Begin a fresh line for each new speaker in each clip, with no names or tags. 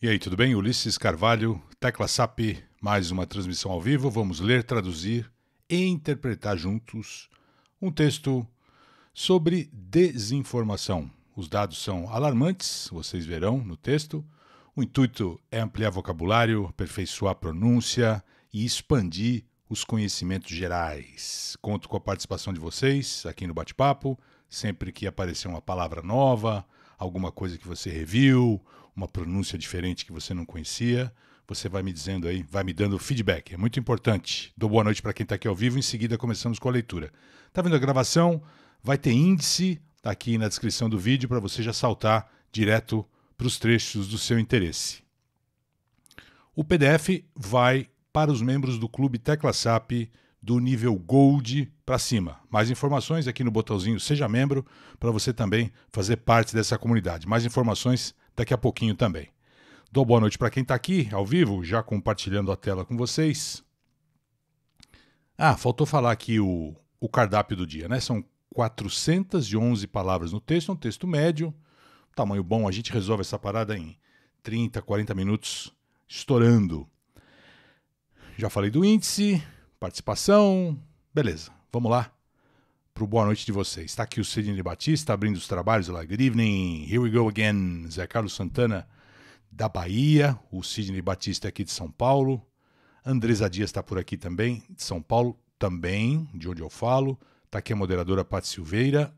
E aí, tudo bem? Ulisses Carvalho, Tecla SAP, mais uma transmissão ao vivo. Vamos ler, traduzir e interpretar juntos um texto sobre desinformação. Os dados são alarmantes, vocês verão no texto. O intuito é ampliar vocabulário, aperfeiçoar a pronúncia e expandir os conhecimentos gerais. Conto com a participação de vocês aqui no bate-papo. Sempre que aparecer uma palavra nova, alguma coisa que você reviu, uma pronúncia diferente que você não conhecia. Você vai me dizendo aí, vai me dando feedback. É muito importante. Dou boa noite para quem está aqui ao vivo. Em seguida, começamos com a leitura. Tá vendo a gravação? Vai ter índice tá aqui na descrição do vídeo para você já saltar direto para os trechos do seu interesse. O PDF vai para os membros do Clube Tecla SAP do nível Gold para cima. Mais informações aqui no botãozinho Seja Membro para você também fazer parte dessa comunidade. Mais informações daqui a pouquinho também. Dou boa noite para quem está aqui, ao vivo, já compartilhando a tela com vocês. Ah, faltou falar aqui o, o cardápio do dia, né? São 411 palavras no texto, é um texto médio, tamanho bom. A gente resolve essa parada em 30, 40 minutos, estourando. Já falei do índice, participação, beleza, vamos lá para o boa noite de vocês. Está aqui o Sidney Batista abrindo os trabalhos Olá Good evening, here we go again. Zé Carlos Santana da Bahia, o Sidney Batista é aqui de São Paulo. Andresa Dias está por aqui também, de São Paulo também, de onde eu falo. Está aqui a moderadora Paty Silveira.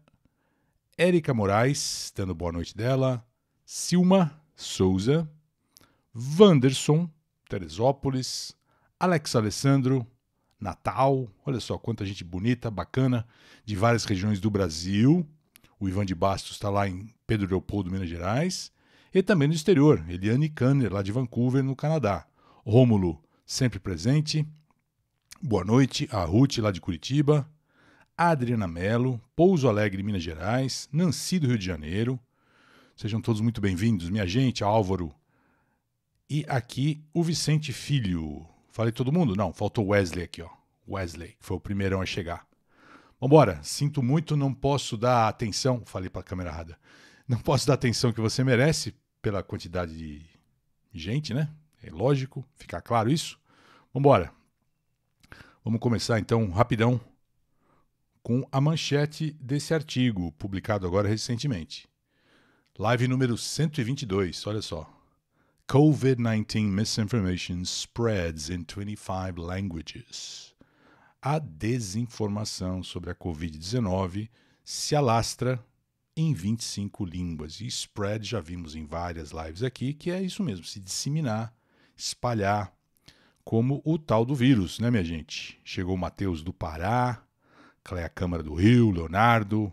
Érica Moraes, dando boa noite dela. Silma Souza. Vanderson, Teresópolis. Alex Alessandro, Natal. Olha só quanta gente bonita, bacana, de várias regiões do Brasil. O Ivan de Bastos está lá em Pedro Leopoldo, Minas Gerais. E também no exterior, Eliane Kanner, lá de Vancouver, no Canadá. Rômulo, sempre presente. Boa noite, a Ruth, lá de Curitiba. Adriana Mello, Pouso Alegre, Minas Gerais. Nancy, do Rio de Janeiro. Sejam todos muito bem-vindos, minha gente, Álvaro. E aqui o Vicente Filho, Falei todo mundo? Não, faltou Wesley aqui, ó. Wesley, que foi o primeirão a chegar. Vambora, sinto muito, não posso dar atenção. Falei para a câmera errada. Não posso dar atenção que você merece pela quantidade de gente, né? É lógico, ficar claro isso. Vambora. Vamos começar então rapidão com a manchete desse artigo, publicado agora recentemente. Live número 122, olha só. COVID 19 misinformation spreads in 25 languages. A desinformação sobre a Covid-19 se alastra em 25 línguas. E spread, já vimos em várias lives aqui, que é isso mesmo: se disseminar, espalhar, como o tal do vírus, né, minha gente? Chegou o Matheus do Pará, Cleia Câmara do Rio, Leonardo.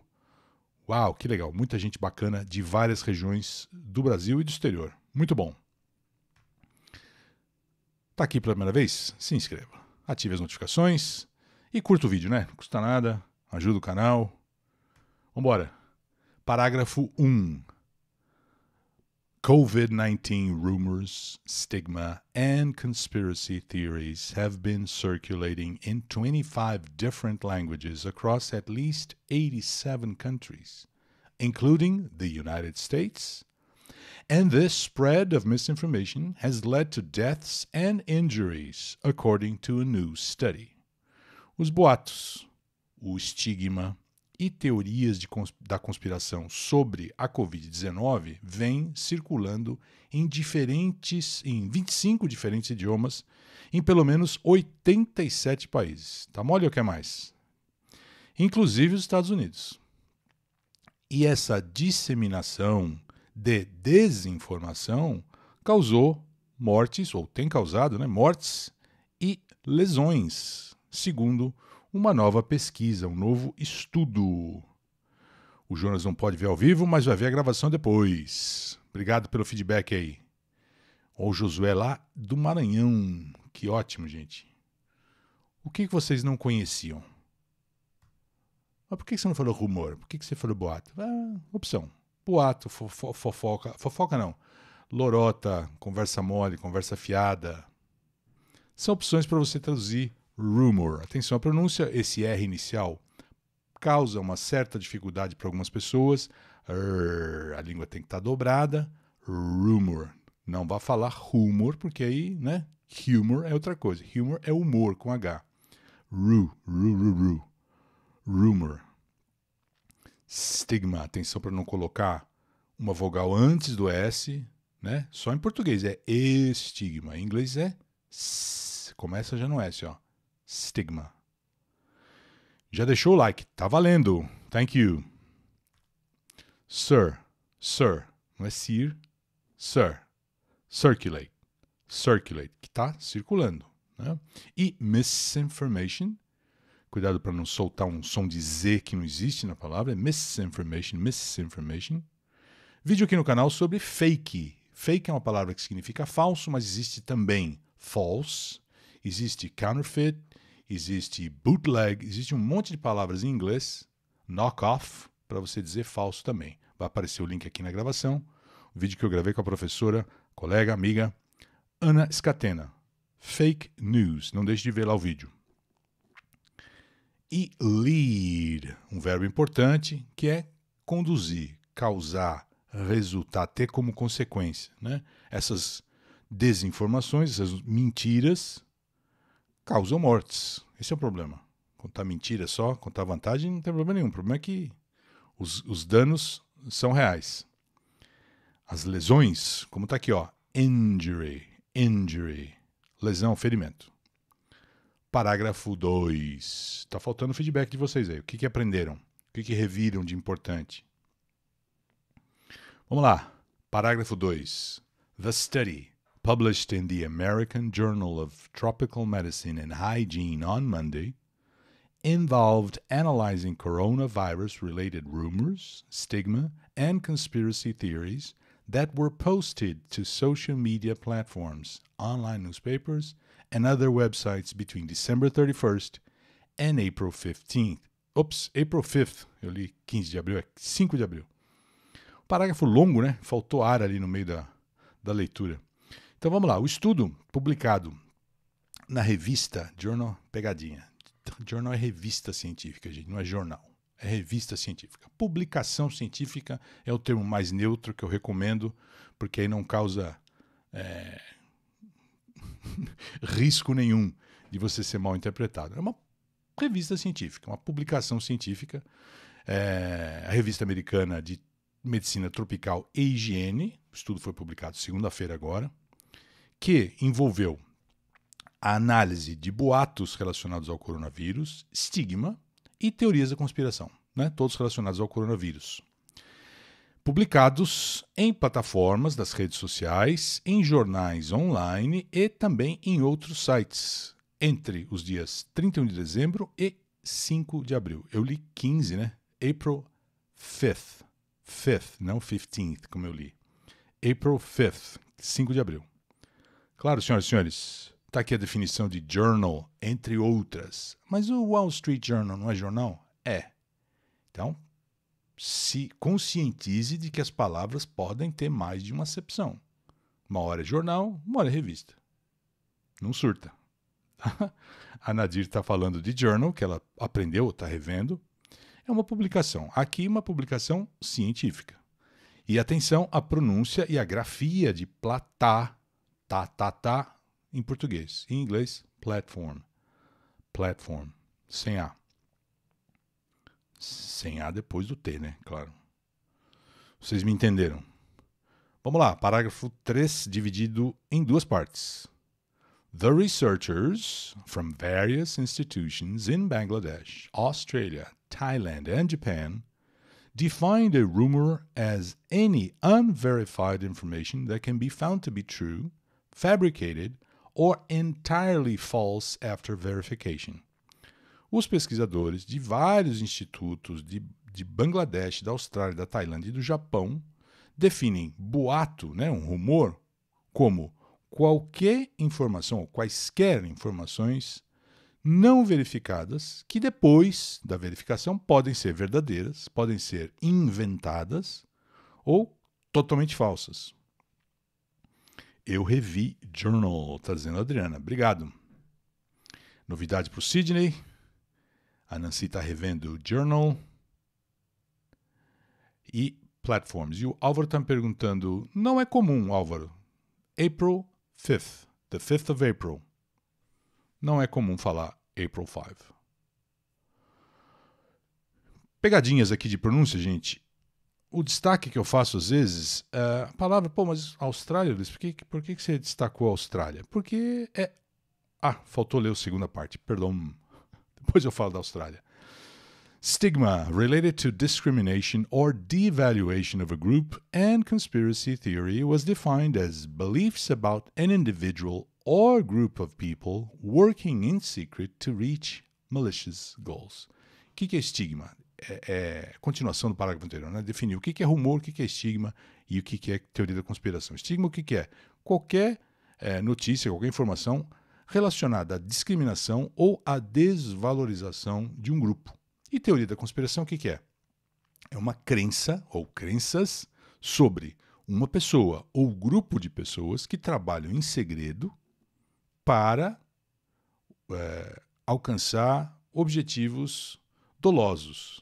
Uau, que legal! Muita gente bacana de várias regiões do Brasil e do exterior. Muito bom. Tá aqui pela primeira vez? Se inscreva, ative as notificações e curta o vídeo, né? Não custa nada, ajuda o canal. Vambora. Parágrafo 1. COVID-19 rumors, stigma, and conspiracy theories have been circulating in 25 different languages across at least 87 countries, including the United States, and this spread of misinformation has led to deaths and injuries, according to a new study. Os boatos, o estigma e teorias da conspiração sobre a Covid-19 vêm circulando em diferentes, em 25 diferentes idiomas, em pelo menos 87 países. Tá mole ou quer mais? Inclusive os Estados Unidos. E essa disseminação de desinformação causou mortes, ou tem causado, né, mortes e lesões, segundo uma nova pesquisa, um novo estudo. O Jonas não pode ver ao vivo, mas vai ver a gravação depois. Obrigado pelo feedback aí. o Josué lá do Maranhão. Que ótimo, gente. O que, que vocês não conheciam? Mas por que você não falou rumor? Por que você falou boato? Ah, opção boato, tipo fofoca. Fofoca não. Lorota, conversa mole, conversa fiada. São opções para você traduzir rumor. Atenção à pronúncia, esse R inicial causa uma certa dificuldade para algumas pessoas. Rrr, a língua tem que estar tá dobrada. Rumor. Não vá falar rumor, porque aí, né? Humor é outra coisa. Humor é humor com H. Ru, ru, ru, ru. Rumor. Stigma, atenção para não colocar uma vogal antes do S, né? Só em português é estigma, em inglês é s, começa já no S, ó. Stigma. Já deixou o like, tá valendo. Thank you. Sir, sir, não é sir, sir. Circulate, circulate, que tá circulando, né? E misinformation cuidado para não soltar um som de Z que não existe na palavra, é misinformation, misinformation. Vídeo aqui no canal sobre fake. Fake é uma palavra que significa falso, mas existe também false, existe counterfeit, existe bootleg, existe um monte de palavras em inglês, knockoff, para você dizer falso também. Vai aparecer o link aqui na gravação. O vídeo que eu gravei com a professora, colega, amiga, Ana Scatena. Fake news. Não deixe de ver lá o vídeo e lead, um verbo importante que é conduzir, causar, resultar, ter como consequência. Né? Essas desinformações, essas mentiras causam mortes. Esse é o problema. Contar mentira só, contar vantagem, não tem problema nenhum. O problema é que os, os danos são reais. As lesões, como está aqui, ó, injury, injury, lesão, ferimento. Parágrafo 2. Tá faltando feedback de vocês aí. O que, que aprenderam? O que, que reviram de importante? Vamos lá. Parágrafo 2. The study, published in the American Journal of Tropical Medicine and Hygiene on Monday, involved analyzing coronavirus related rumors, stigma, and conspiracy theories that were posted to social media platforms, online newspapers, and other websites between December 31st and April 15th. Ops, April 5th. Eu li 15 de abril, é 5 de abril. Parágrafo longo, né? Faltou ar ali no meio da, da leitura. Então vamos lá. O estudo publicado na revista Journal Pegadinha. Journal é revista científica, gente, não é jornal. É revista científica. Publicação científica é o termo mais neutro que eu recomendo, porque aí não causa é, risco nenhum de você ser mal interpretado. É uma revista científica, uma publicação científica, é, a revista americana de medicina tropical e higiene, o estudo foi publicado segunda-feira agora, que envolveu a análise de boatos relacionados ao coronavírus, estigma e teorias da conspiração, né? todos relacionados ao coronavírus publicados em plataformas das redes sociais, em jornais online e também em outros sites, entre os dias 31 de dezembro e 5 de abril. Eu li 15, né? April 5th. 5th, não 15th, como eu li. April 5th, 5 de abril. Claro, senhoras e senhores, está aqui a definição de journal, entre outras. Mas o Wall Street Journal não é jornal? É. Então, se conscientize de que as palavras podem ter mais de uma acepção. Uma hora é jornal, uma hora é revista. Não surta. A Nadir está falando de journal, que ela aprendeu, está revendo. É uma publicação. Aqui, uma publicação científica. E atenção à pronúncia e à grafia de platá, tá, tá, tá, em português. Em inglês, platform. Platform, sem A. Sem A depois do T, né? Claro. Vocês me entenderam. Vamos lá, parágrafo 3, dividido em duas partes. The researchers from various institutions in Bangladesh, Australia, Thailand, and Japan defined a rumor as any unverified information that can be found to be true, fabricated, or entirely false after verification. Os pesquisadores de vários institutos de, de Bangladesh, da Austrália, da Tailândia e do Japão definem boato, né, um rumor, como qualquer informação ou quaisquer informações não verificadas que depois da verificação podem ser verdadeiras, podem ser inventadas ou totalmente falsas. Eu revi Journal, tá dizendo a Adriana. Obrigado. Novidade para o Sidney, a Nancy está revendo Journal e Platforms. E o Álvaro está me perguntando, não é comum, Álvaro. April 5th, the 5th of April. Não é comum falar April 5. Pegadinhas aqui de pronúncia, gente. O destaque que eu faço às vezes, é a palavra, pô, mas Austrália, Luiz, por, que, por que, que você destacou Austrália? Porque é. Ah, faltou ler a segunda parte, perdão. Depois eu falo da Austrália. Stigma related to discrimination or devaluation of a group and conspiracy theory was defined as beliefs about an individual or group of people working in secret to reach malicious goals. O que, que é estigma? É, é, continuação do parágrafo anterior, né? Definir o que, que é rumor, o que, que é estigma e o que, que é teoria da conspiração. Estigma, o que, que é? Qualquer é, notícia, qualquer informação relacionada à discriminação ou à desvalorização de um grupo. E teoria da conspiração, o que, que é? É uma crença ou crenças sobre uma pessoa ou grupo de pessoas que trabalham em segredo para é, alcançar objetivos dolosos,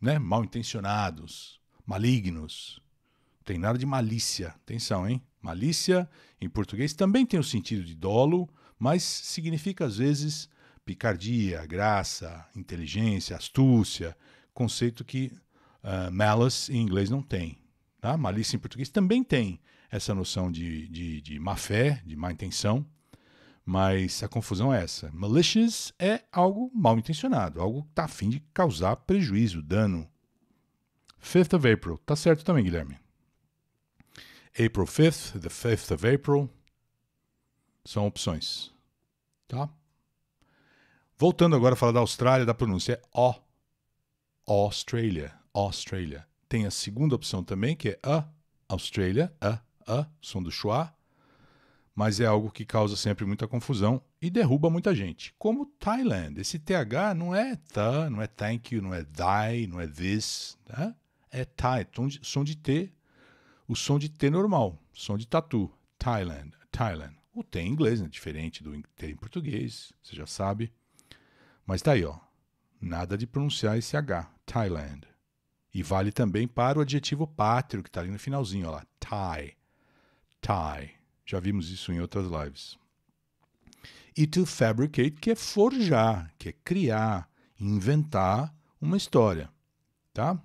né? mal intencionados, malignos. Tem nada de malícia, atenção, hein? Malícia em português também tem o sentido de dolo, mas significa às vezes picardia, graça, inteligência, astúcia, conceito que uh, malice em inglês não tem. Tá? Malícia em português também tem essa noção de, de, de má fé, de má intenção, mas a confusão é essa. Malicious é algo mal intencionado, algo que está a fim de causar prejuízo, dano. 5th of April, tá certo também, Guilherme. April 5th, the 5th of April, são opções. Tá? Voltando agora a falar da Austrália, da pronúncia é O. Australia. Australia. Tem a segunda opção também, que é A. Australia. A. A. Som do schwa. Mas é algo que causa sempre muita confusão e derruba muita gente. Como Thailand. Esse TH não é th, não é thank you, não é thy, não é this. Tá? É Thai. Som é de, som de T. O som de T normal. Som de tatu. Thailand. Thailand. O tem em inglês, né? Diferente do tem em português, você já sabe. Mas tá aí, ó. Nada de pronunciar esse H. Thailand. E vale também para o adjetivo pátrio, que está ali no finalzinho, ó lá. Thai. Thai. Já vimos isso em outras lives. E to fabricate, que é forjar, que é criar, inventar uma história. Tá?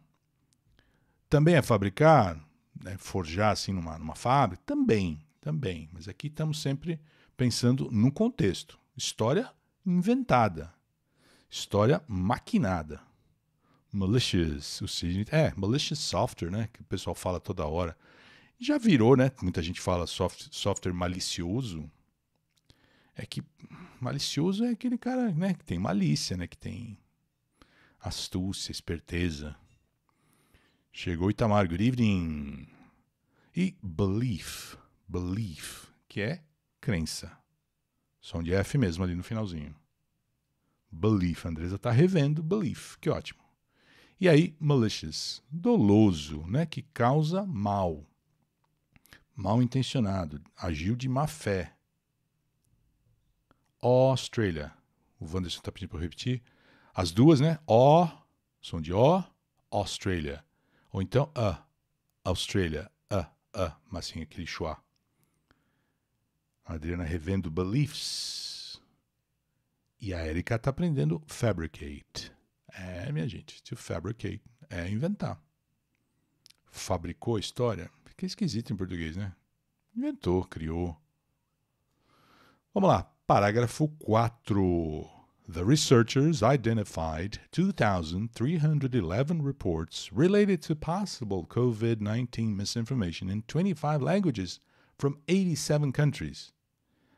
Também é fabricar, né? forjar assim numa, numa fábrica? Também também. Mas aqui estamos sempre pensando no contexto. História inventada. História maquinada. Malicious, o Sidney. É, malicious software, né? Que o pessoal fala toda hora. Já virou, né? Muita gente fala soft, software malicioso. É que malicioso é aquele cara né, que tem malícia, né? Que tem astúcia, esperteza. Chegou Itamar, good evening. E belief belief, que é crença. Som de F mesmo ali no finalzinho. Belief, a Andresa está revendo belief, que ótimo. E aí, malicious, doloso, né, que causa mal. Mal intencionado, agiu de má fé. Australia, o Wanderson está pedindo para eu repetir. As duas, né? O, som de O, Australia. Ou então A, Australia, A, A, mas sim aquele schwa. A Adriana revendo Beliefs. E a Erika está aprendendo Fabricate. É, minha gente, to fabricate é inventar. Fabricou a história? Fica esquisito em português, né? Inventou, criou. Vamos lá, parágrafo 4. The researchers identified 2,311 reports related to possible COVID 19 misinformation in 25 languages from 87 countries.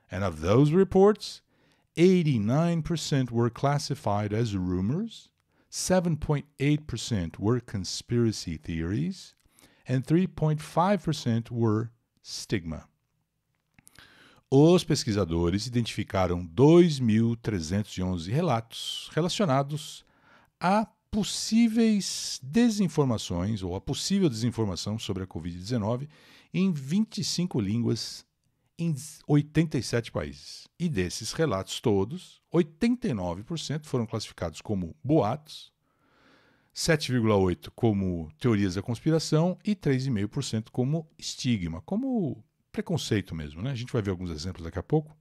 And of those reports, 89% were classified as rumors, 7.8% were conspiracy theories, and 3.5% were stigma. Os pesquisadores identificaram 2.311 relatos relacionados a possíveis desinformações ou a possível desinformação sobre a Covid-19 em 25 línguas em 87 países. E desses relatos todos, 89% foram classificados como boatos, 7,8% como teorias da conspiração e 3,5% como estigma, como preconceito mesmo. Né? A gente vai ver alguns exemplos daqui a pouco.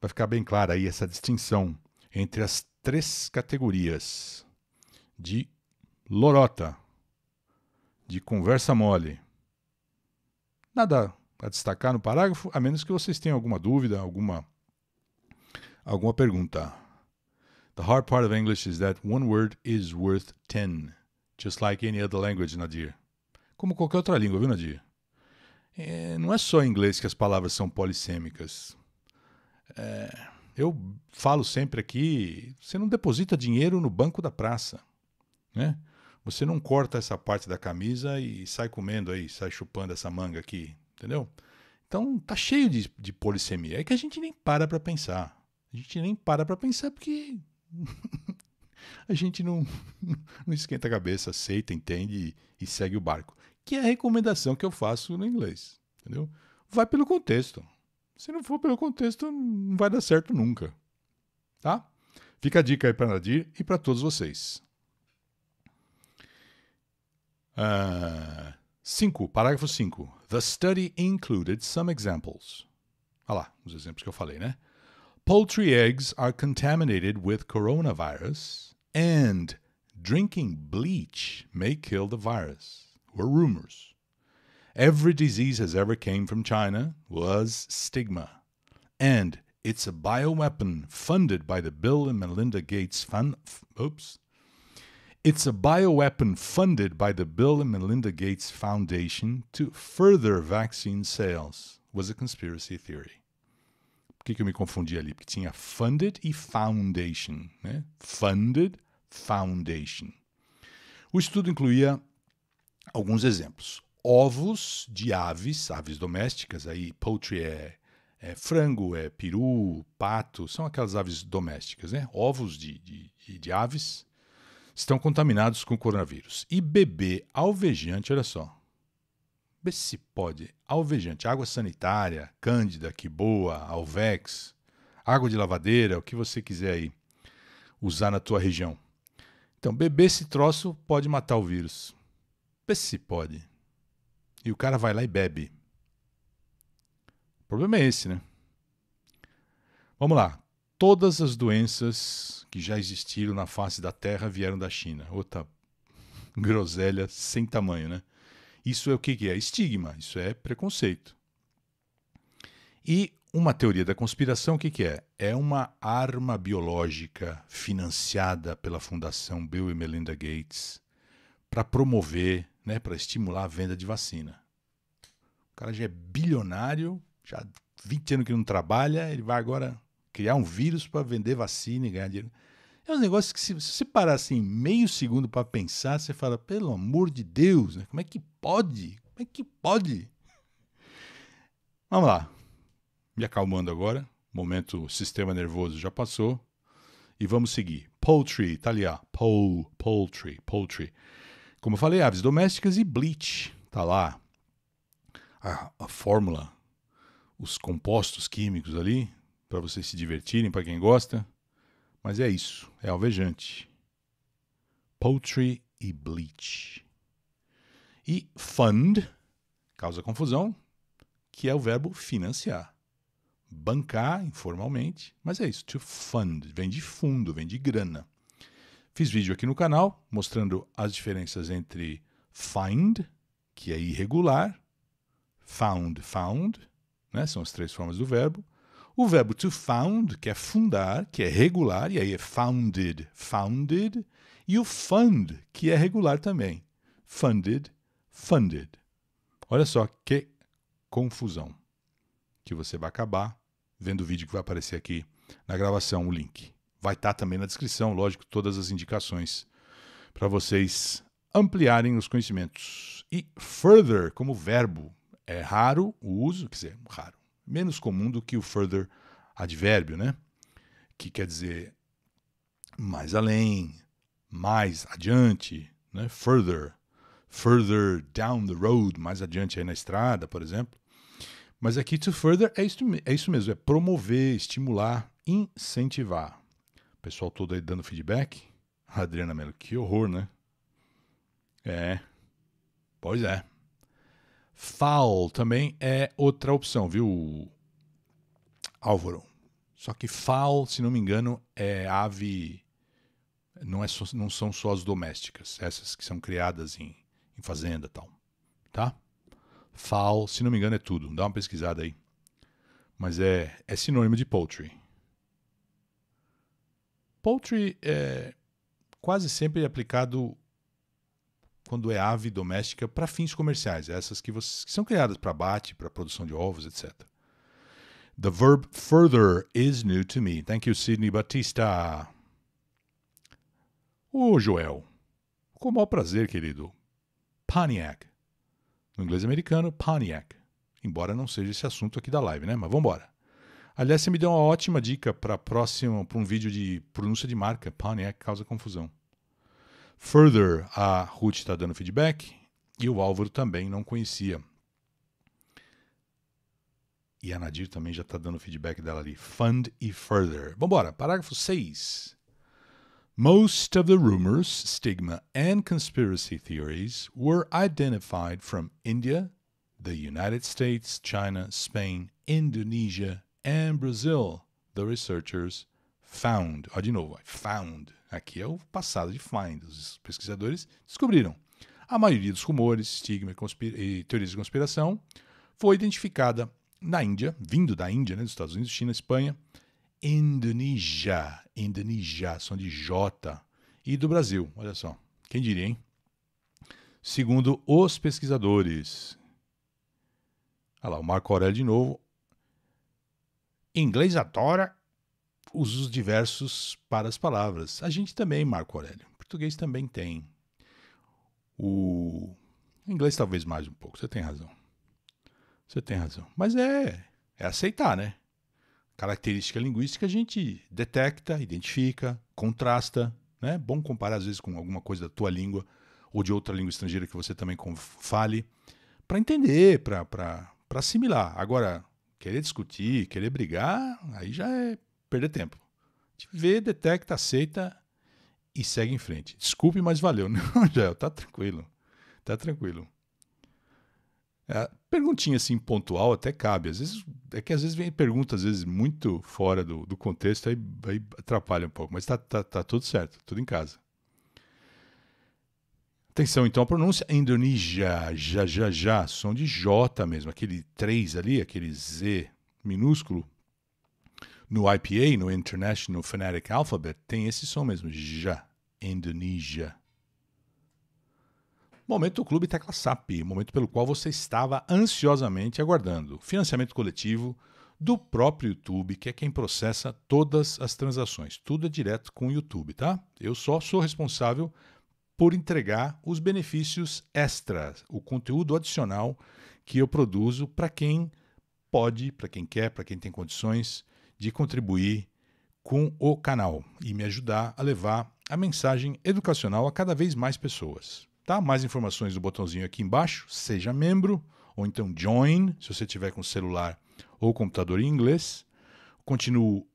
Vai ficar bem clara aí essa distinção entre as três categorias de lorota, de conversa mole Nada a destacar no parágrafo, a menos que vocês tenham alguma dúvida, alguma, alguma pergunta. The hard part of English is that one word is worth ten, just like any other language, Nadir. Como qualquer outra língua, viu, Nadir? É, não é só em inglês que as palavras são polissêmicas. É, eu falo sempre aqui, você não deposita dinheiro no banco da praça, né? Você não corta essa parte da camisa e sai comendo aí, sai chupando essa manga aqui, entendeu? Então tá cheio de, de polissemia. É que a gente nem para para pensar. A gente nem para para pensar porque a gente não, não esquenta a cabeça, aceita, entende e, e segue o barco. Que é a recomendação que eu faço no inglês, entendeu? Vai pelo contexto. Se não for pelo contexto, não vai dar certo nunca, tá? Fica a dica aí para Nadir e para todos vocês. 5, uh, parágrafo 5. The study included some examples. Olha ah lá, os exemplos que eu falei, né? Poultry eggs are contaminated with coronavirus and drinking bleach may kill the virus. Were rumors. Every disease has ever came from China was stigma. And it's a bioweapon funded by the Bill and Melinda Gates Fund, oops, It's a bioweapon funded by the Bill and Melinda Gates Foundation to further vaccine sales, was a conspiracy theory. Por que, que eu me confundi ali? Porque tinha funded e foundation. Né? Funded, foundation. O estudo incluía alguns exemplos. Ovos de aves, aves domésticas, aí poultry é, é frango, é peru, pato, são aquelas aves domésticas, né? Ovos de, de, de aves estão contaminados com coronavírus. E beber alvejante, olha só. Vê se pode. Alvejante, água sanitária, cândida, que boa, alvex, água de lavadeira, o que você quiser aí usar na tua região. Então, beber esse troço pode matar o vírus. Vê se pode. E o cara vai lá e bebe. O problema é esse, né? Vamos lá todas as doenças que já existiram na face da Terra vieram da China. Outra groselha sem tamanho, né? Isso é o que é? Estigma, isso é preconceito. E uma teoria da conspiração, o que é? É uma arma biológica financiada pela Fundação Bill e Melinda Gates para promover, né, para estimular a venda de vacina. O cara já é bilionário, já 20 anos que não trabalha, ele vai agora criar um vírus para vender vacina e ganhar dinheiro. É um negócio que, se, se você parar assim meio segundo para pensar, você fala, pelo amor de Deus, né? como é que pode? Como é que pode? Vamos lá. Me acalmando agora. Momento sistema nervoso já passou. E vamos seguir. Poultry, tá ali, ó. poultry, poultry. Como eu falei, aves domésticas e bleach, tá lá. A, a fórmula, os compostos químicos ali, para vocês se divertirem, para quem gosta. Mas é isso, é alvejante. Poultry e bleach. E fund causa confusão, que é o verbo financiar. Bancar informalmente, mas é isso, to fund, vem de fundo, vem de grana. Fiz vídeo aqui no canal mostrando as diferenças entre find, que é irregular, found, found, né? são as três formas do verbo, o verbo to found, que é fundar, que é regular, e aí é founded, founded, e o fund, que é regular também. Funded, funded. Olha só que confusão que você vai acabar vendo o vídeo que vai aparecer aqui na gravação, o link. Vai estar tá também na descrição, lógico, todas as indicações para vocês ampliarem os conhecimentos. E further, como verbo, é raro o uso, quer dizer, raro menos comum do que o further advérbio, né? Que quer dizer mais além, mais adiante, né? Further, further down the road, mais adiante aí na estrada, por exemplo. Mas aqui to further é isso, é isso mesmo, é promover, estimular, incentivar. pessoal todo aí dando feedback. Adriana Melo, que horror, né? É. Pois é. Foul também é outra opção, viu, Álvaro? Só que foul, se não me engano, é ave. Não, é só, não são só as domésticas, essas que são criadas em, em fazenda e tal. Tá? Fowl, se não me engano, é tudo. Dá uma pesquisada aí. Mas é, é sinônimo de poultry. Poultry é quase sempre aplicado quando é ave doméstica para fins comerciais, é essas que, você, que são criadas para abate, para produção de ovos, etc. The verb further is new to me. Thank you, Sidney Batista. Ô, Joel, com o maior prazer, querido. Pontiac. No inglês americano, Pontiac. Embora não seja esse assunto aqui da live, né? Mas vamos embora. Aliás, você me deu uma ótima dica para próximo, para um vídeo de pronúncia de marca. Pontiac causa confusão. Further, a Ruth está dando feedback e o Álvaro também não conhecia. E a Nadir também já está dando feedback dela ali. Fund e further. Vambora, parágrafo 6. Most of the rumors, stigma, and conspiracy theories were identified from India, the United States, China, Spain, Indonesia, and Brazil, the researchers Found. Ó, de novo, found. Aqui é o passado de find. Os pesquisadores descobriram. A maioria dos rumores, estigma e teorias de conspiração foi identificada na Índia, vindo da Índia, né, dos Estados Unidos, China, Espanha, Indonésia, Indonésia, som de J, e do Brasil. Olha só, quem diria, hein? Segundo os pesquisadores. Olha lá, o Marco Aurélio de novo. Inglês adora usos diversos para as palavras. A gente também, Marco Aurélio. O português também tem. O inglês talvez mais um pouco. Você tem razão. Você tem razão. Mas é, é aceitar, né? Característica linguística a gente detecta, identifica, contrasta. Né? bom comparar às vezes com alguma coisa da tua língua ou de outra língua estrangeira que você também fale para entender, para assimilar. Agora, querer discutir, querer brigar, aí já é perder tempo. Vê, detecta, aceita e segue em frente. Desculpe, mas valeu. Não, né, Joel tá tranquilo. Tá tranquilo. É, perguntinha assim pontual até cabe. Às vezes, é que às vezes vem pergunta, às vezes muito fora do, do contexto, aí, aí, atrapalha um pouco. Mas tá, tá, tá tudo certo, tudo em casa. Atenção então à pronúncia. Indonésia, já, já, já. Som de J mesmo. Aquele 3 ali, aquele Z minúsculo, no IPA, no International Phonetic Alphabet, tem esse som mesmo, já, Indonesia. Momento Clube Tecla SAP, momento pelo qual você estava ansiosamente aguardando. Financiamento coletivo do próprio YouTube, que é quem processa todas as transações. Tudo é direto com o YouTube, tá? Eu só sou responsável por entregar os benefícios extras, o conteúdo adicional que eu produzo para quem pode, para quem quer, para quem tem condições de contribuir com o canal e me ajudar a levar a mensagem educacional a cada vez mais pessoas. Tá? Mais informações no botãozinho aqui embaixo, seja membro ou então join, se você tiver com celular ou computador em inglês. Continuo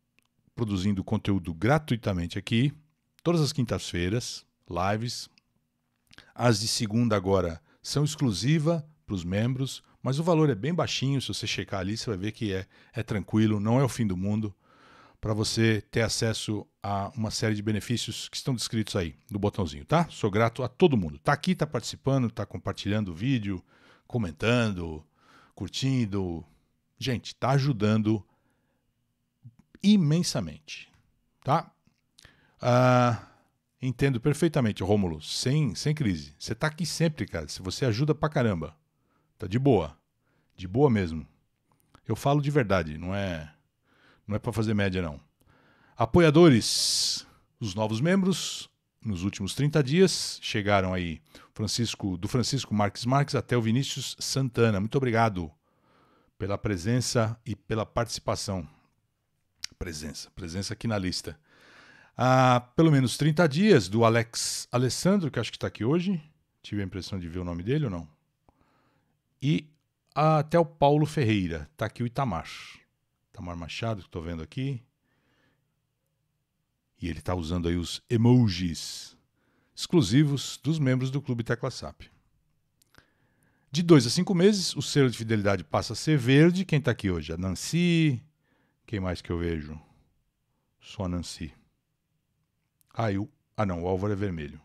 produzindo conteúdo gratuitamente aqui, todas as quintas-feiras, lives. As de segunda agora são exclusiva para os membros, mas o valor é bem baixinho, se você checar ali, você vai ver que é, é tranquilo, não é o fim do mundo para você ter acesso a uma série de benefícios que estão descritos aí no botãozinho, tá? Sou grato a todo mundo. Tá aqui, tá participando, tá compartilhando o vídeo, comentando, curtindo. Gente, tá ajudando imensamente, tá? Ah, entendo perfeitamente, Rômulo, sem, sem crise. Você tá aqui sempre, cara. Se você ajuda pra caramba. Tá de boa. De boa mesmo. Eu falo de verdade, não é não é para fazer média não. Apoiadores, os novos membros nos últimos 30 dias chegaram aí Francisco do Francisco Marques Marques até o Vinícius Santana. Muito obrigado pela presença e pela participação. Presença, presença aqui na lista. Ah, pelo menos 30 dias do Alex Alessandro, que acho que está aqui hoje. Tive a impressão de ver o nome dele ou não? E até o Paulo Ferreira. tá aqui o Itamar. Itamar Machado, que estou vendo aqui. E ele está usando aí os emojis exclusivos dos membros do Clube Tecla SAP. De dois a cinco meses, o selo de fidelidade passa a ser verde. Quem está aqui hoje? A Nancy. Quem mais que eu vejo? Só a Nancy. Ah, eu... ah não, o Álvaro é vermelho.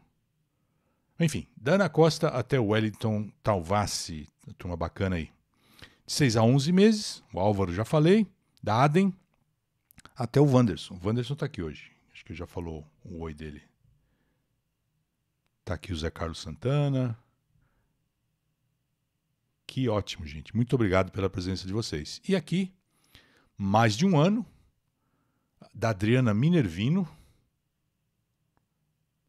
Enfim, Dana Costa até o Wellington Talvassi, turma bacana aí. De 6 a 11 meses, o Álvaro já falei, da Aden até o Wanderson. O Wanderson está aqui hoje, acho que já falou o um oi dele. está aqui o Zé Carlos Santana. Que ótimo, gente. Muito obrigado pela presença de vocês. E aqui, mais de um ano, da Adriana Minervino,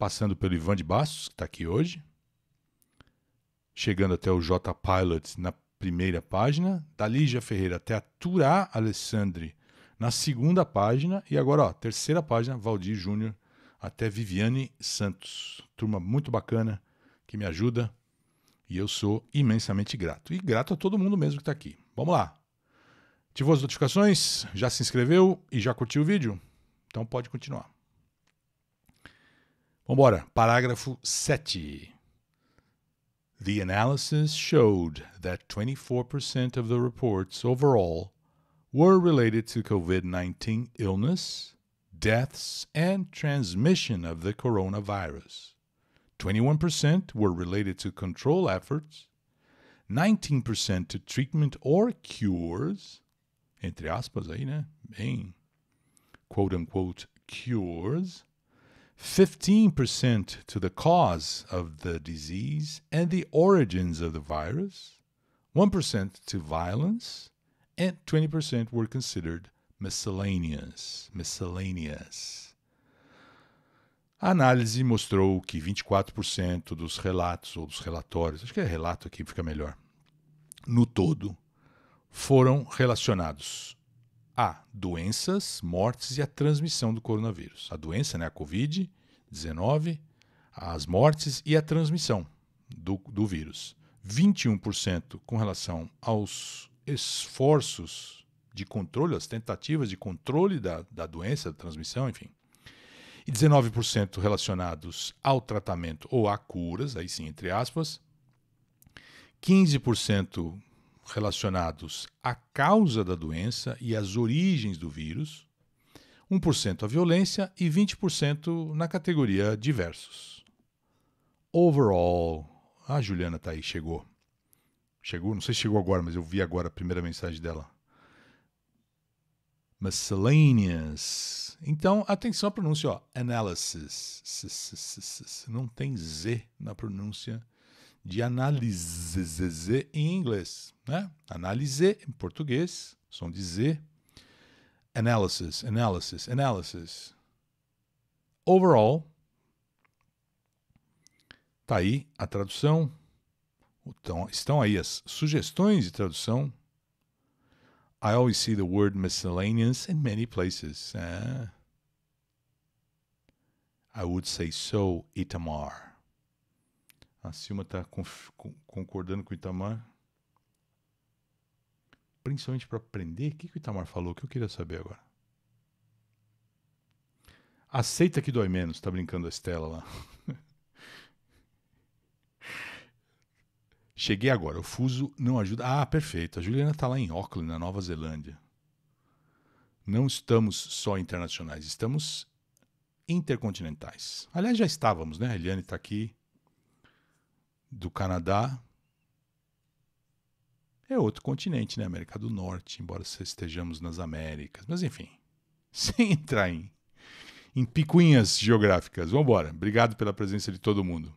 passando pelo Ivan de Bastos, que está aqui hoje, chegando até o J Pilot na primeira página, da Lígia Ferreira até a Turá Alessandri na segunda página, e agora, ó, terceira página, Valdir Júnior até Viviane Santos. Turma muito bacana que me ajuda e eu sou imensamente grato. E grato a todo mundo mesmo que está aqui. Vamos lá. Ativou as notificações? Já se inscreveu e já curtiu o vídeo? Então pode continuar. Vamos Parágrafo 7. The analysis showed that 24% of the reports overall were related to COVID 19 illness, deaths, and transmission of the coronavirus. 21% were related to control efforts, 19% to treatment or cures, entre aspas aí, né? Bem, quote unquote, cures, 15% to the cause of the disease and the origins of the virus, 1% to violence, and 20% were considered miscellaneous. Miscellaneous. A análise mostrou que 24% dos relatos ou dos relatórios, acho que é relato aqui, fica melhor, no todo, foram relacionados a doenças, mortes e a transmissão do coronavírus. A doença, né, a Covid-19, as mortes e a transmissão do, do vírus. 21% com relação aos esforços de controle, as tentativas de controle da, da doença, da transmissão, enfim. E 19% relacionados ao tratamento ou a curas, aí sim, entre aspas. 15% relacionados à causa da doença e às origens do vírus, 1% à violência e 20% na categoria diversos. Overall. Ah, Juliana tá aí, chegou. Chegou, não sei se chegou agora, mas eu vi agora a primeira mensagem dela. Miscellaneous. Então, atenção à pronúncia, ó. Analysis. Não tem Z na pronúncia de análise em inglês, né? Análise em português, som de Z. Analysis, analysis, analysis. Overall, tá aí a tradução. Então, estão aí as sugestões de tradução. I always see the word miscellaneous in many places. É. I would say so, Itamar. A Silma está concordando com o Itamar. Principalmente para aprender. O que, que o Itamar falou? O que eu queria saber agora? Aceita que dói menos. Está brincando a Estela lá. Cheguei agora. O fuso não ajuda. Ah, perfeito. A Juliana está lá em Auckland, na Nova Zelândia. Não estamos só internacionais, estamos intercontinentais. Aliás, já estávamos, né? A Eliane está aqui do Canadá é outro continente, né? América do Norte, embora estejamos nas Américas. Mas enfim, sem entrar em, em picuinhas geográficas. Vamos embora. Obrigado pela presença de todo mundo.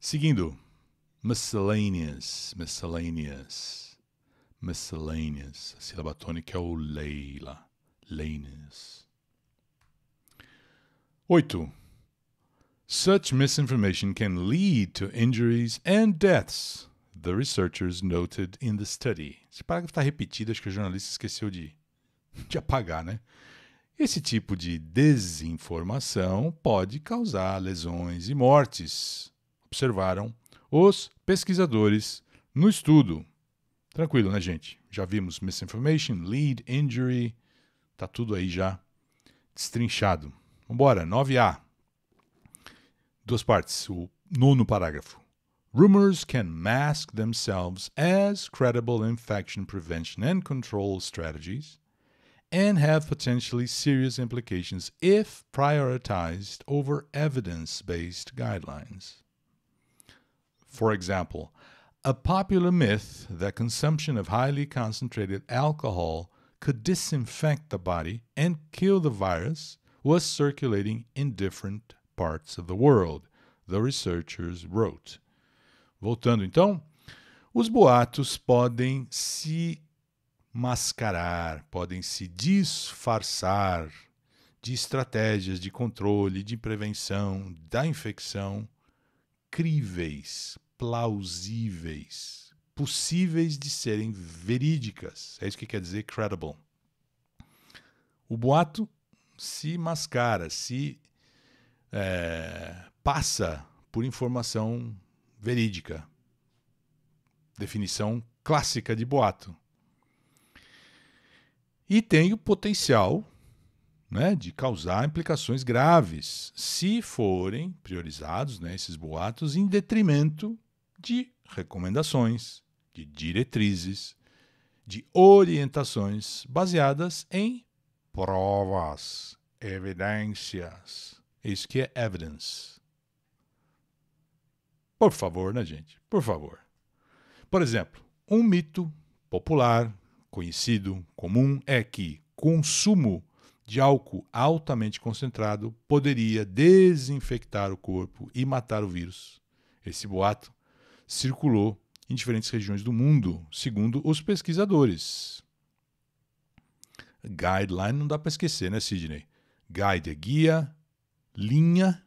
Seguindo, miscellaneous, miscellaneous, miscellaneous. A sílaba tônica é o leila, leines. 8. Such misinformation can lead to injuries and deaths, the researchers noted in the study. Esse parágrafo está repetido, acho que o jornalista esqueceu de, de apagar, né? Esse tipo de desinformação pode causar lesões e mortes, observaram os pesquisadores no estudo. Tranquilo, né, gente? Já vimos misinformation, lead, injury, tá tudo aí já destrinchado. Vambora, 9A. Duas partes, o nono parágrafo. Rumors can mask themselves as credible infection prevention and control strategies and have potentially serious implications if prioritized over evidence based guidelines. For example, a popular myth that consumption of highly concentrated alcohol could disinfect the body and kill the virus was circulating in different Parts of the World, the researchers wrote. Voltando então, os boatos podem se mascarar, podem se disfarçar de estratégias de controle, de prevenção da infecção críveis, plausíveis, possíveis de serem verídicas. É isso que quer dizer credible. O boato se mascara, se é, passa por informação verídica. Definição clássica de boato. E tem o potencial né, de causar implicações graves se forem priorizados né, esses boatos em detrimento de recomendações, de diretrizes, de orientações baseadas em provas, evidências. É isso que é evidence. Por favor, né, gente? Por favor. Por exemplo, um mito popular, conhecido, comum, é que consumo de álcool altamente concentrado poderia desinfectar o corpo e matar o vírus. Esse boato circulou em diferentes regiões do mundo, segundo os pesquisadores. Guideline não dá para esquecer, né, Sidney? Guide é guia, linha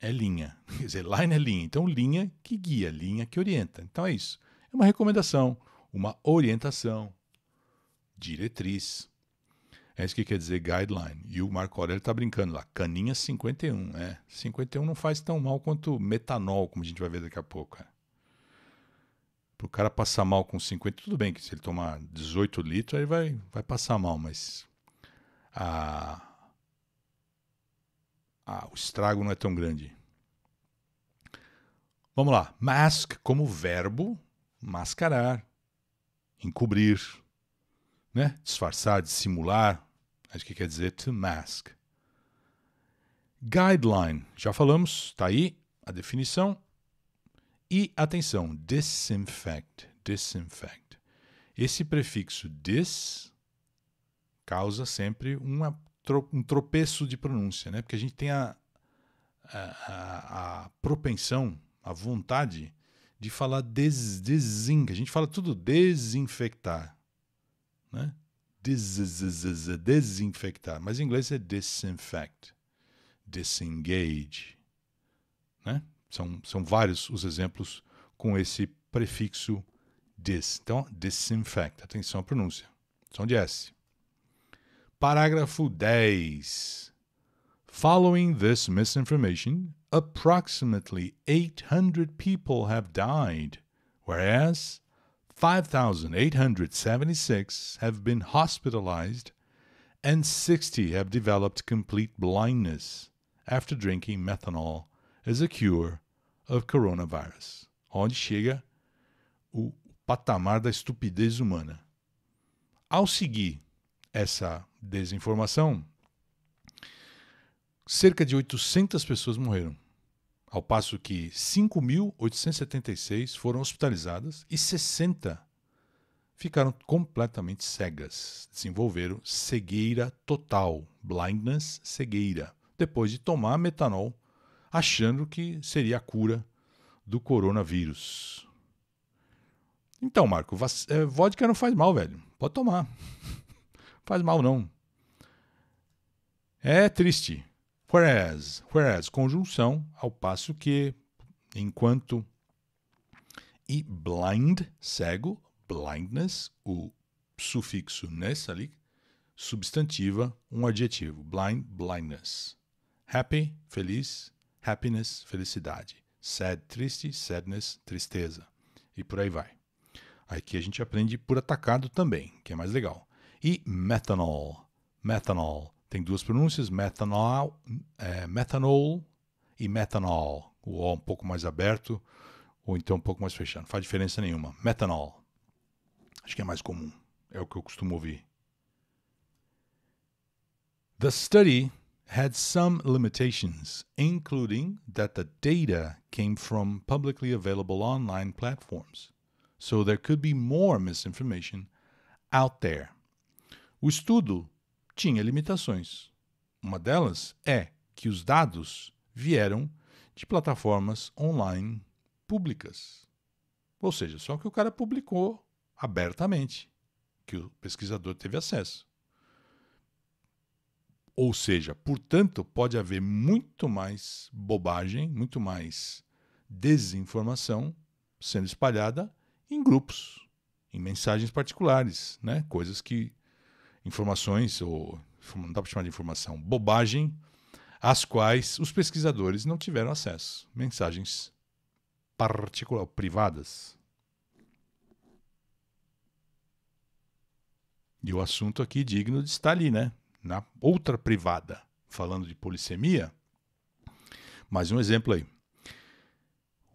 é linha. Quer dizer, line é linha. Então, linha que guia, linha que orienta. Então, é isso. É uma recomendação, uma orientação, diretriz. É isso que quer dizer guideline. E o Marco Aurélio está brincando lá. Caninha 51. É, 51 não faz tão mal quanto metanol, como a gente vai ver daqui a pouco. É. Para o cara passar mal com 50, tudo bem, que se ele tomar 18 litros, aí vai, vai passar mal, mas a, ah, o estrago não é tão grande. Vamos lá. Mask como verbo, mascarar, encobrir, né? disfarçar, dissimular. Acho que quer dizer to mask. Guideline, já falamos, está aí a definição. E atenção, disinfect, disinfect. Esse prefixo dis causa sempre uma tro, um tropeço de pronúncia, né? Porque a gente tem a, a, a propensão, a vontade de falar des, desin, a gente fala tudo desinfectar, né? Des, des, desinfectar, mas em inglês é disinfect, disengage, né? São, são vários os exemplos com esse prefixo dis. Então, disinfect, atenção à pronúncia, som de S. Parágrafo 10. Following this misinformation, approximately 800 people have died, whereas 5,876 have been hospitalized and 60 have developed complete blindness after drinking methanol as a cure of coronavirus. Onde chega o patamar da estupidez humana. Ao seguir essa desinformação, cerca de 800 pessoas morreram, ao passo que 5.876 foram hospitalizadas e 60 ficaram completamente cegas, desenvolveram cegueira total, blindness, cegueira, depois de tomar metanol, achando que seria a cura do coronavírus. Então, Marco, eh, vodka não faz mal, velho. Pode tomar. Faz mal não. É triste. Whereas, whereas, conjunção, ao passo que, enquanto. E blind, cego, blindness, o sufixo ness ali, substantiva, um adjetivo. Blind, blindness. Happy, feliz, happiness, felicidade. Sad, triste, sadness, tristeza. E por aí vai. Aqui a gente aprende por atacado também, que é mais legal e metanol. Metanol. Tem duas pronúncias, metanol, é, metanol e metanol. O O um pouco mais aberto ou então um pouco mais fechado. Não faz diferença nenhuma. Metanol. Acho que é mais comum. É o que eu costumo ouvir. The study had some limitations, including that the data came from publicly available online platforms. So there could be more misinformation out there. O estudo tinha limitações. Uma delas é que os dados vieram de plataformas online públicas. Ou seja, só que o cara publicou abertamente, que o pesquisador teve acesso. Ou seja, portanto, pode haver muito mais bobagem, muito mais desinformação sendo espalhada em grupos, em mensagens particulares, né? coisas que informações, ou não dá para chamar de informação, bobagem, às quais os pesquisadores não tiveram acesso. Mensagens particular, privadas. E o assunto aqui digno de estar ali, né? Na outra privada, falando de polissemia. Mais um exemplo aí.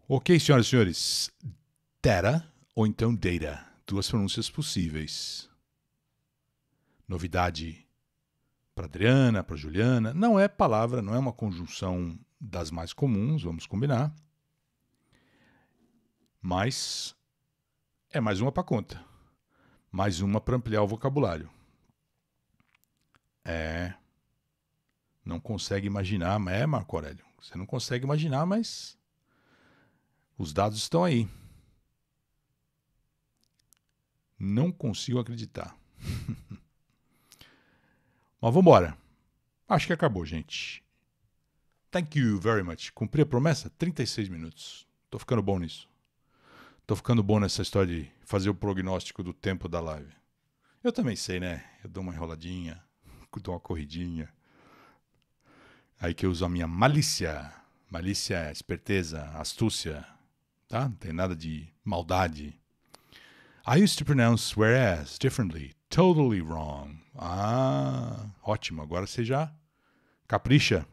Ok, senhoras e senhores. Data ou então data. Duas pronúncias possíveis novidade para Adriana, para Juliana. Não é palavra, não é uma conjunção das mais comuns, vamos combinar. Mas é mais uma para conta. Mais uma para ampliar o vocabulário. É. Não consegue imaginar, é, Marco Aurélio. Você não consegue imaginar, mas os dados estão aí. Não consigo acreditar. Mas vamos embora. Acho que acabou, gente. Thank you very much. Cumpri a promessa? 36 minutos. Tô ficando bom nisso. Tô ficando bom nessa história de fazer o prognóstico do tempo da live. Eu também sei, né? Eu dou uma enroladinha, dou uma corridinha. Aí que eu uso a minha malícia. Malícia, é esperteza, astúcia, tá? Não tem nada de maldade. I used to pronounce whereas differently. Totally wrong. Ah, ótimo. Agora você já capricha.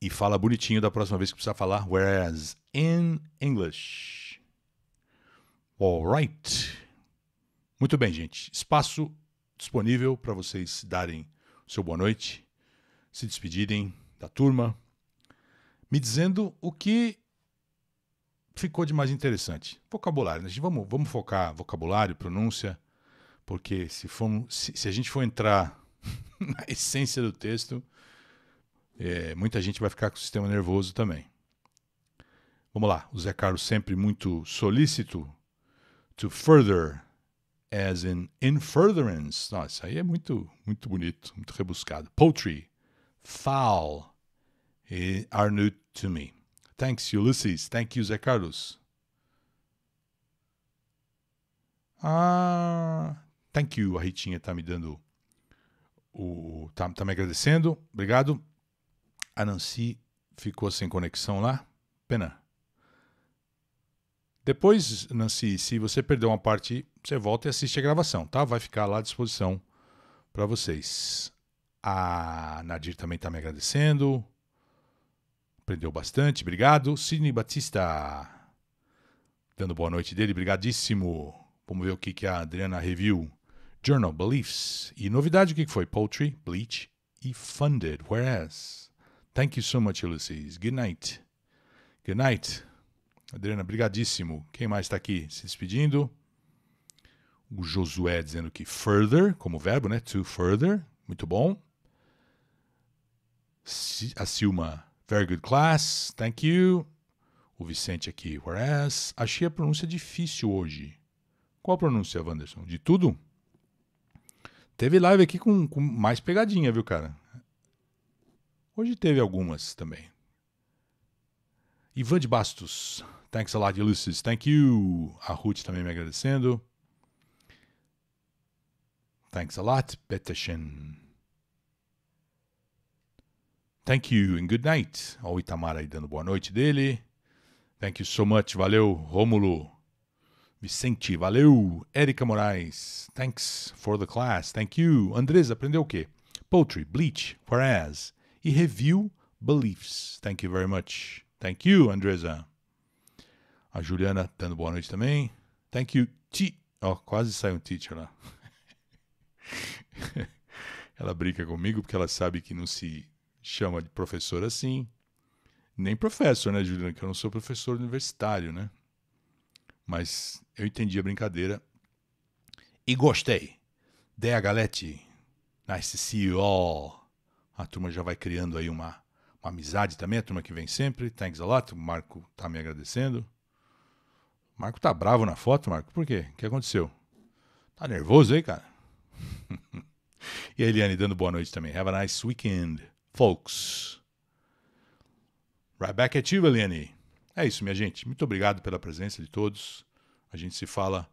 E fala bonitinho da próxima vez que precisar falar whereas in English. Alright. Muito bem, gente. Espaço disponível para vocês darem o seu boa noite, se despedirem da turma, me dizendo o que ficou de mais interessante? Vocabulário. Né? Vamos, vamos focar vocabulário, pronúncia, porque se, for, se, se a gente for entrar na essência do texto, é, muita gente vai ficar com o sistema nervoso também. Vamos lá, o Zé Carlos sempre muito solícito. To further, as in in furtherance. Nossa, isso aí é muito, muito bonito, muito rebuscado. Poultry, fowl, eh, are new to me. Thanks, Ulysses. Thank you, Zé Carlos. Ah, thank you. A Ritinha está me dando o. Tá, tá me agradecendo. Obrigado. A Nancy ficou sem conexão lá. Pena. Depois, Nancy, se você perdeu uma parte, você volta e assiste a gravação, tá? Vai ficar lá à disposição para vocês. A Nadir também está me agradecendo. Aprendeu bastante, obrigado. Sidney Batista. Dando boa noite dele, brigadíssimo. Vamos ver o que, que a Adriana review. Journal Beliefs. E novidade, o que, foi? Poultry, Bleach e Funded. Whereas. Thank you so much, Ulysses. Good night. Good night. Adriana, brigadíssimo. Quem mais está aqui se despedindo? O Josué dizendo que further, como verbo, né? To further. Muito bom. A Silma Very good class. Thank you. O Vicente aqui. Whereas. Achei a pronúncia difícil hoje. Qual a pronúncia, Wanderson? De tudo? Teve live aqui com, com mais pegadinha, viu, cara? Hoje teve algumas também. Ivan de Bastos. Thanks a lot, Ulysses. Thank you. A Ruth também me agradecendo. Thanks a lot, Petechen. Thank you and good night. Olha o Itamar aí dando boa noite dele. Thank you so much. Valeu, Rômulo. Vicente, valeu. Érica Moraes, thanks for the class. Thank you. Andresa, aprendeu o quê? Poetry, bleach, whereas. E review beliefs. Thank you very much. Thank you, Andresa. A Juliana dando boa noite também. Thank you, Ti. oh, quase saiu um teacher lá. ela brinca comigo porque ela sabe que não se chama de professor assim. Nem professor, né, Juliana? Que eu não sou professor universitário, né? Mas eu entendi a brincadeira e gostei. Dea Galete, nice to see you all. A turma já vai criando aí uma, uma amizade também, a turma que vem sempre. Thanks a lot. O Marco tá me agradecendo. O Marco tá bravo na foto, Marco. Por quê? O que aconteceu? Tá nervoso aí, cara? e a Eliane dando boa noite também. Have a nice weekend folks. Right back at you, Eliane. É isso, minha gente. Muito obrigado pela presença de todos. A gente se fala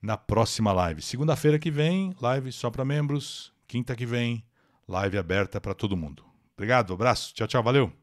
na próxima live. Segunda-feira que vem, live só para membros. Quinta que vem, live aberta para todo mundo. Obrigado, abraço. Tchau, tchau, valeu.